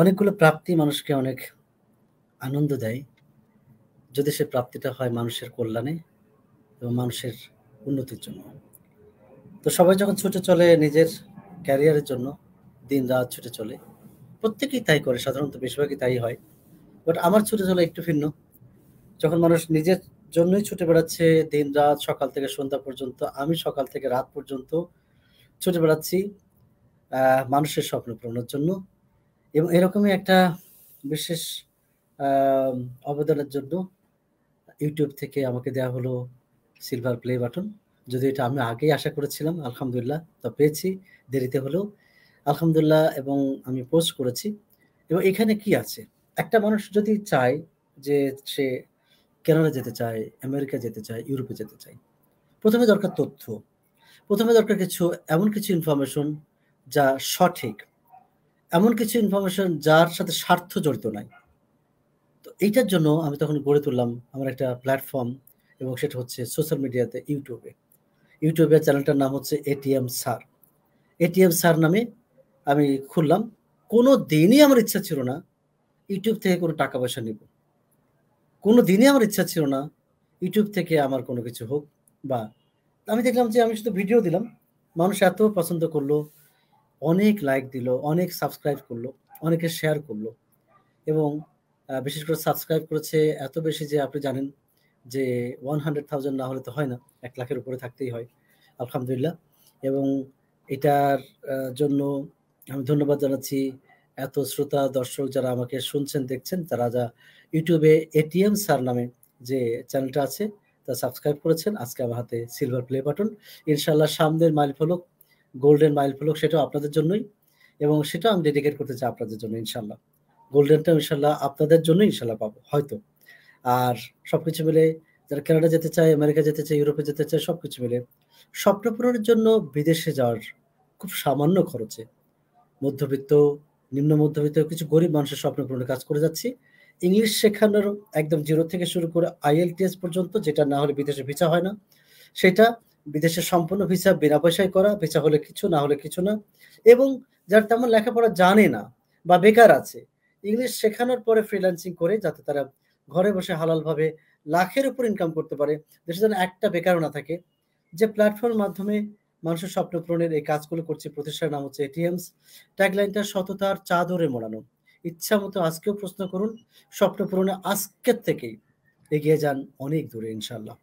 অনেকগুলো প্রাপ্তি মানুষকে অনেক আনন্দ দেয় যদি সে প্রাপ্তিটা হয় মানুষের কল্যাণে এবং মানুষের উন্নতির জন্য তো সবাই যখন ছুটে চলে নিজের ক্যারিয়ারের জন্য দিন রাত ছুটে চলে প্রত্যেকেই তাই করে সাধারণত বেশিরভাগই তাই হয় বাট আমার ছুটে চলে একটু ভিন্ন যখন মানুষ নিজের জন্যই ছুটে বেড়াচ্ছে দিন রাত সকাল থেকে সন্ধ্যা পর্যন্ত আমি সকাল থেকে রাত পর্যন্ত ছুটে বেড়াচ্ছি মানুষের স্বপ্ন পূরণের জন্য এবং এরকমই একটা বিশেষ অবদানের জন্য ইউটিউব থেকে আমাকে দেওয়া হলো সিলভার প্লে বাটন যদি এটা আমি আগেই আশা করেছিলাম আলহামদুলিল্লাহ তা পেয়েছি দেরিতে হলেও আলহামদুলিল্লাহ এবং আমি পোস্ট করেছি এবং এখানে কি আছে একটা মানুষ যদি চায় যে সে কানাডা যেতে চায় আমেরিকা যেতে চায় ইউরোপে যেতে চায় প্রথমে দরকার তথ্য প্রথমে দরকার কিছু এমন কিছু ইনফরমেশন যা সঠিক এমন কিছু ইনফরমেশন যার সাথে স্বার্থ জড়িত নাই তো এইটার জন্য আমি তখন গড়ে তুললাম আমার একটা প্ল্যাটফর্ম এবং সেটা হচ্ছে সোশ্যাল মিডিয়াতে ইউটিউবে ইউটিউবের চ্যানেলটার নাম হচ্ছে এটিএম সার এটিএম সার নামে আমি খুললাম কোনো দিনই আমার ইচ্ছা ছিল না ইউটিউব থেকে কোনো টাকা পয়সা নিব কোনো দিনই আমার ইচ্ছা ছিল না ইউটিউব থেকে আমার কোনো কিছু হোক বা আমি দেখলাম যে আমি শুধু ভিডিও দিলাম মানুষ এত পছন্দ করলো অনেক লাইক দিল অনেক সাবস্ক্রাইব করলো অনেকে শেয়ার করলো এবং বিশেষ করে সাবস্ক্রাইব করেছে এত বেশি যে আপনি জানেন যে ওয়ান হান্ড্রেড থাউজেন্ড না হলে তো হয় না এক লাখের উপরে থাকতেই হয় আলহামদুলিল্লাহ এবং এটার জন্য আমি ধন্যবাদ জানাচ্ছি এত শ্রোতা দর্শক যারা আমাকে শুনছেন দেখছেন তারা যা ইউটিউবে এটিএম স্যার নামে যে চ্যানেলটা আছে তা সাবস্ক্রাইব করেছেন আজকে আমার হাতে সিলভার প্লে বাটন ইনশাল্লাহ সামনের মাইল ফলক গোল্ডেন মাইল ফলক সেটাও আপনাদের জন্যই এবং সেটাও আমি ডেডিকেট করতে চাই আপনাদের জন্য ইনশাল্লাহ গোল্ডেনটা ইনশাল্লাহ আপনাদের জন্য ইনশাল্লাহ পাবো হয়তো আর সব কিছু মিলে যারা কানাডা যেতে চায় আমেরিকা যেতে চায় ইউরোপে যেতে চায় সব কিছু মিলে স্বপ্ন পূরণের জন্য বিদেশে যাওয়ার খুব সামান্য খরচে মধ্যবিত্ত নিম্ন মধ্যবিত্ত কিছু গরিব মানুষের স্বপ্ন পূরণের কাজ করে যাচ্ছি ইংলিশ শেখানোর একদম জিরো থেকে শুরু করে আইএলটিএস পর্যন্ত যেটা না হলে বিদেশে ভিসা হয় না সেটা বিদেশে সম্পূর্ণ ভিসা বিনা পয়সায় করা ভিসা হলে কিছু না হলে কিছু না এবং যার তেমন লেখাপড়া জানে না বা বেকার আছে ইংলিশ শেখানোর পরে ফ্রিল্যান্সিং করে যাতে তারা ঘরে বসে হালালভাবে লাখের উপর ইনকাম করতে পারে দেশে যেন একটা বেকারও না থাকে যে প্ল্যাটফর্মের মাধ্যমে মানুষের স্বপ্ন পূরণের এই কাজগুলো করছে প্রতিষ্ঠার নাম হচ্ছে এটিএমস ট্যাগলাইনটা সততার চাদরে মোড়ানো ইচ্ছা মতো আজকেও প্রশ্ন করুন স্বপ্ন পূরণে আজকের থেকেই এগিয়ে যান অনেক দূরে ইনশাল্লাহ